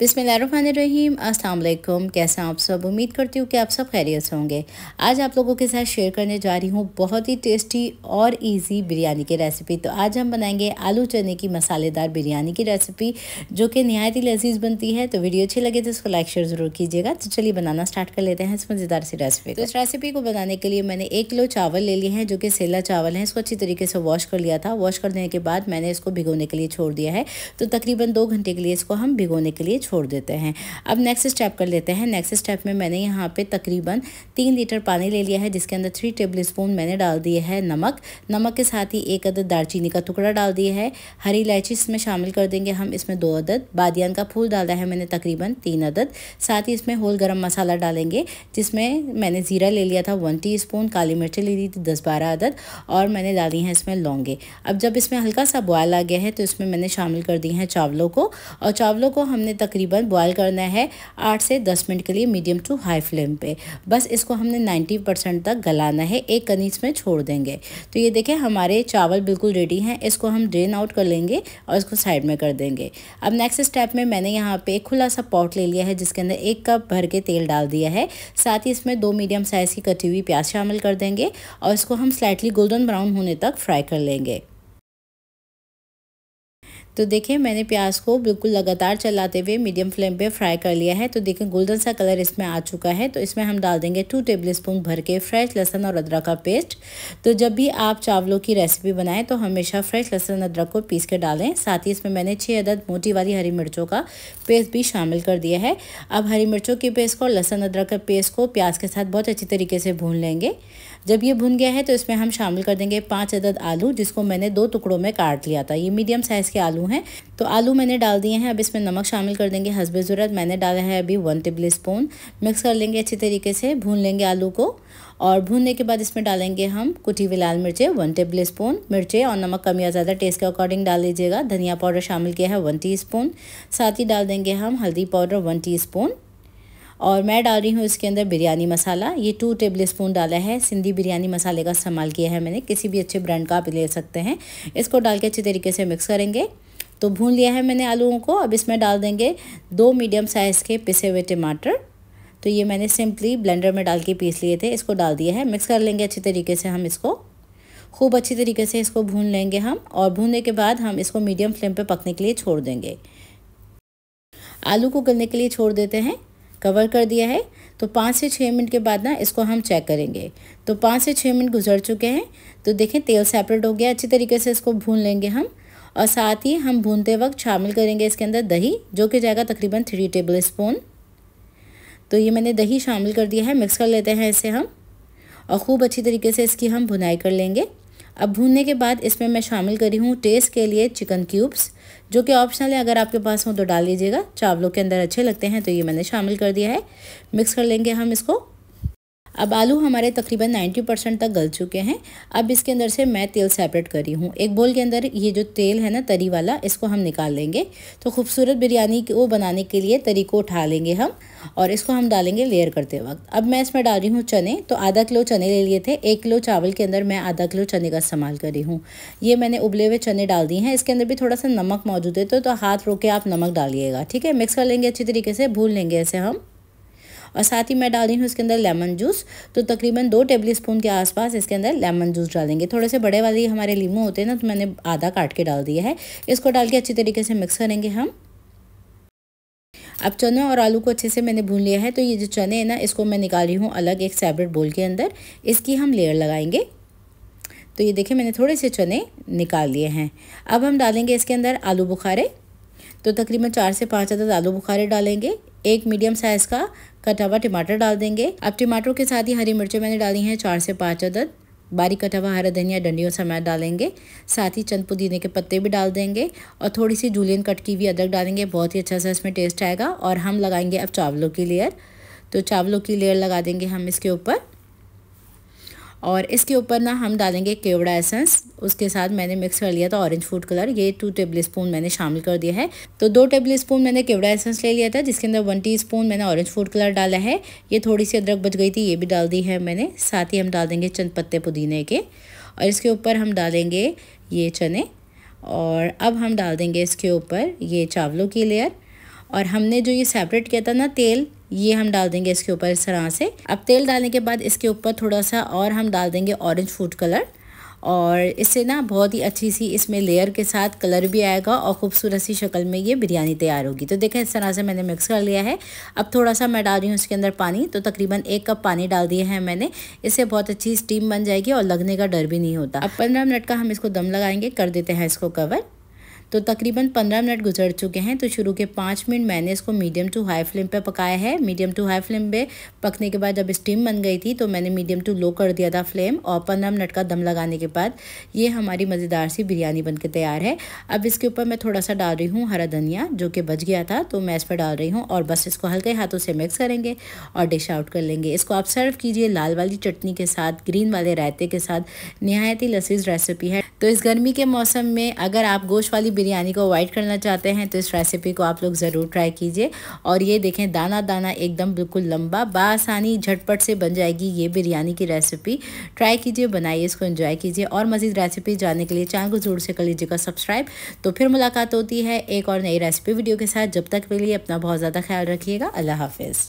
बिसमीम अस्सलाम कैसे आप सब उम्मीद करती हूँ कि आप सब खैरियत से होंगे आज आप लोगों के साथ शेयर करने जा रही हूँ बहुत ही टेस्टी और इजी बिरयानी की रेसिपी तो आज हम बनाएंगे आलू चने की मसालेदार बिरयानी की रेसिपी जो कि नहायत ही लजीज बनती है तो वीडियो अच्छी लगे तो उसको लाइक शेयर ज़रूर कीजिएगा तो चलिए बनाना स्टार्ट कर लेते हैं इस मज़ेदार सी रेसिपी तो इस रेसिपी को बनाने के लिए मैंने एक किलो चावल ले लिए हैं जो कि सेला चावल है इसको अच्छी तरीके से वॉश कर लिया था वॉश करने के बाद मैंने इसको भिगोने के लिए छोड़ दिया है तो तकरीबन दो घंटे के लिए इसको हम भिगोने के लिए छोड़ देते हैं अब नेक्स्ट स्टेप कर लेते हैं नेक्स्ट स्टेप में मैंने यहाँ पे तकरीबन तीन लीटर पानी ले लिया है जिसके अंदर थ्री टेबल स्पून मैंने डाल दिया है नमक नमक के साथ ही एक अदद दालचीनी का टुकड़ा डाल दिया है हरी इलायची इसमें शामिल कर देंगे हम इसमें दो अदद बादियान का फूल डाला है मैंने तकरीबन तीन अदद साथ ही इसमें होल गर्म मसाला डालेंगे जिसमें मैंने ज़ीरा ले लिया था वन टी स्पून काली मिर्ची ले ली थी दस बारह अदद और मैंने डाली हैं इसमें लौंगे अब जब इसमें हल्का सा बॉयल आ गया है तो इसमें मैंने शामिल कर दी हैं चावलों को और चावलों को हमने तक तकरीबन बॉयल करना है आठ से दस मिनट के लिए मीडियम टू हाई फ्लेम पे बस इसको हमने नाइन्टी परसेंट तक गलाना है एक कनीज में छोड़ देंगे तो ये देखें हमारे चावल बिल्कुल रेडी हैं इसको हम ड्रेन आउट कर लेंगे और इसको साइड में कर देंगे अब नेक्स्ट स्टेप में मैंने यहाँ पे एक खुला सा पॉट ले लिया है जिसके अंदर एक कप भर के तेल डाल दिया है साथ ही इसमें दो मीडियम साइज़ की कटी हुई प्याज शामिल कर देंगे और इसको हम स्लाइटली गोल्डन ब्राउन होने तक फ्राई कर लेंगे तो देखिए मैंने प्याज को बिल्कुल लगातार चलाते हुए मीडियम फ्लेम पे फ्राई कर लिया है तो देखिए गोल्डन सा कलर इसमें आ चुका है तो इसमें हम डाल देंगे टू टेबल स्पून भर के फ्रेश लहसन और अदरक का पेस्ट तो जब भी आप चावलों की रेसिपी बनाएं तो हमेशा फ्रेश लहसुन अदरक को पीस के डालें साथ ही इसमें मैंने छः अदद मोटी वाली हरी मिर्चों का पेस्ट भी शामिल कर दिया है अब हरी मिर्चों के पेस्ट को लहसन अदरक का पेस्ट को प्याज के साथ बहुत अच्छी तरीके से भून लेंगे जब ये भुन गया है तो इसमें हम शामिल कर देंगे पाँच अदद आलू जिसको मैंने दो टुकड़ों में काट लिया था ये मीडियम साइज़ के आलू हैं तो आलू मैंने डाल दिए हैं अब इसमें नमक शामिल कर देंगे हसब ज़रूरत मैंने डाला है अभी वन टेबल स्पून मिक्स कर लेंगे अच्छी तरीके से भून लेंगे आलू को और भूनने के बाद इसमें डालेंगे हम कुटी हुई लाल मिर्चें वन टेबल स्पून मिर्चें और नमक कम या ज़्यादा टेस्ट के अकॉर्डिंग डाल लीजिएगा धनिया पाउडर शामिल किया है वन टी साथ ही डाल देंगे हम हल्दी पाउडर वन टी और मैं डाल रही हूँ इसके अंदर बिरयानी मसाला ये टू टेबल स्पून डाला है सिंधी बिरयानी मसाले का इस्तेमाल किया है मैंने किसी भी अच्छे ब्रांड का आप ले सकते हैं इसको डाल के अच्छी तरीके से मिक्स करेंगे तो भून लिया है मैंने आलूओं को अब इसमें डाल देंगे दो मीडियम साइज़ के पिसे हुए टमाटर तो ये मैंने सिंपली ब्लेंडर में डाल के पीस लिए थे इसको डाल दिया है मिक्स कर लेंगे अच्छी तरीके से हम इसको खूब अच्छी तरीके से इसको भून लेंगे हम और भूनने के बाद हम इसको मीडियम फ्लेम पे पकने के लिए छोड़ देंगे आलू को गलने के लिए छोड़ देते हैं कवर कर दिया है तो पाँच से छः मिनट के बाद ना इसको हम चेक करेंगे तो पाँच से छः मिनट गुजर चुके हैं तो देखें तेल सेपरेट हो गया अच्छी तरीके से इसको भून लेंगे हम और साथ ही हम भूनते वक्त शामिल करेंगे इसके अंदर दही जो कि जाएगा तकरीबन थ्री टेबल स्पून तो ये मैंने दही शामिल कर दिया है मिक्स कर लेते हैं इसे हम और ख़ूब अच्छी तरीके से इसकी हम भुनाई कर लेंगे अब भूनने के बाद इसमें मैं शामिल करी हूँ टेस्ट के लिए चिकन क्यूब्स जो कि ऑप्शनल है अगर आपके पास हो तो डाल लीजिएगा चावलों के अंदर अच्छे लगते हैं तो ये मैंने शामिल कर दिया है मिक्स कर लेंगे हम इसको अब आलू हमारे तकरीबन 90 परसेंट तक गल चुके हैं अब इसके अंदर से मैं तेल सेपरेट कर रही हूँ एक बोल के अंदर ये जो तेल है ना तरी वाला इसको हम निकाल लेंगे तो खूबसूरत बिरयानी को बनाने के लिए तरी को उठा लेंगे हम और इसको हम डालेंगे लेयर करते वक्त अब मैं इसमें डाल रही हूँ चने तो आधा किलो चने ले लिए थे एक किलो चावल के अंदर मैं आधा किलो चने का इस्तेमाल कर रही हूँ ये मैंने उबले हुए चने डाल दिए हैं इसके अंदर भी थोड़ा सा नमक मौजूद है तो, तो हाथ रोके आप नमक डालिएगा ठीक है मिक्स कर लेंगे अच्छी तरीके से भूल लेंगे ऐसे हम और साथ ही मैं डाल रही हूँ इसके अंदर लेमन जूस तो तकरीबन दो टेबल स्पून के आसपास इसके अंदर लेमन जूस डालेंगे थोड़े से बड़े वाले हमारे लीमू होते हैं ना तो मैंने आधा काट के डाल दिया है इसको डाल के अच्छी तरीके से मिक्स करेंगे हम अब चने और आलू को अच्छे से मैंने भून लिया है तो ये जो चने हैं ना इसको मैं निकाल रही हूँ अलग एक सेपरेट बोल के अंदर इसकी हम लेयर लगाएंगे तो ये देखिए मैंने थोड़े से चने निकाल लिए हैं अब हम डालेंगे इसके अंदर आलू बुखारे तो तकरीबन चार से पाँच अदद आलू बुखारे डालेंगे एक मीडियम साइज़ का कटा हुआ टमाटर डाल देंगे अब टमाटरों के साथ ही हरी मिर्चें मैंने डाली हैं चार से पाँच अदद बारीक कटा हुआ हरा धनिया डंडियों समेत डालेंगे साथ ही चंद पुदीने के पत्ते भी डाल देंगे और थोड़ी सी जूलियन कट की हुई अदरक डालेंगे बहुत ही अच्छा सा इसमें टेस्ट आएगा और हम लगाएंगे अब चावलों की लेयर तो चावलों की लेयर लगा देंगे हम इसके ऊपर और इसके ऊपर ना हम डालेंगे केवड़ा एसेंस उसके साथ मैंने मिक्स कर लिया था ऑरेंज फूड कलर ये टू टेबल स्पून मैंने शामिल कर दिया है तो दो टेबल स्पून मैंने केवड़ा एसेंस ले लिया था जिसके अंदर वन टी स्पून मैंने ऑरेंज फूड कलर डाला है ये थोड़ी सी अदरक बच गई थी ये भी डाल दी है मैंने साथ ही हम डाल देंगे चंद पत्ते पुदीने के और इसके ऊपर हम डालेंगे ये चने और अब हम डाल देंगे इसके ऊपर ये चावलों की लेयर और हमने जो ये सेपरेट किया था ना तेल ये हम डाल देंगे इसके ऊपर इस तरह से अब तेल डालने के बाद इसके ऊपर थोड़ा सा और हम डाल देंगे ऑरेंज फूड कलर और इससे ना बहुत ही अच्छी सी इसमें लेयर के साथ कलर भी आएगा और खूबसूरत सी शक्ल में ये बिरयानी तैयार होगी तो देखें इस तरह से मैंने मिक्स कर लिया है अब थोड़ा सा मैं डाल रही हूँ इसके अंदर पानी तो तकरीबन एक कप पानी डाल दिया है मैंने इससे बहुत अच्छी स्टीम बन जाएगी और लगने का डर भी नहीं होता अब पंद्रह मिनट का हम इसको दम लगाएंगे कर देते हैं इसको कवर तो तकरीबन पंद्रह मिनट गुजर चुके हैं तो शुरू के पाँच मिनट मैंने इसको मीडियम टू हाई फ्लेम पर पकाया है मीडियम टू हाई फ्लेम पे पकने के बाद जब स्टीम बन गई थी तो मैंने मीडियम टू लो कर दिया था फ्लेम और पंद्रह मिनट का दम लगाने के बाद ये हमारी मज़ेदार सी बिरयानी बन के तैयार है अब इसके ऊपर मैं थोड़ा सा डाल रही हूँ हरा धनिया जो कि बच गया था तो मैं इस पर डाल रही हूँ और बस इसको हल्के हाथों से मिक्स करेंगे और डिश आउट कर लेंगे इसको आप सर्व कीजिए लाल वाली चटनी के साथ ग्रीन वाले रायते के साथ नहायत ही रेसिपी है तो इस गर्मी के मौसम में अगर आप गोश्त वाली बिरयानी को अवॉइड करना चाहते हैं तो इस रेसिपी को आप लोग ज़रूर ट्राई कीजिए और ये देखें दाना दाना एकदम बिल्कुल लंबा बासानी झटपट से बन जाएगी ये बिरयानी की रेसिपी ट्राई कीजिए बनाइए इसको इन्जॉय कीजिए और मज़ीद रेसिपी जानने के लिए चैनल को ज़रूर से कर लीजिएगा सब्सक्राइब तो फिर मुलाकात होती है एक और नई रेसिपी वीडियो के साथ जब तक के लिए अपना बहुत ज़्यादा ख्याल रखिएगा अल्लाह हाफिज़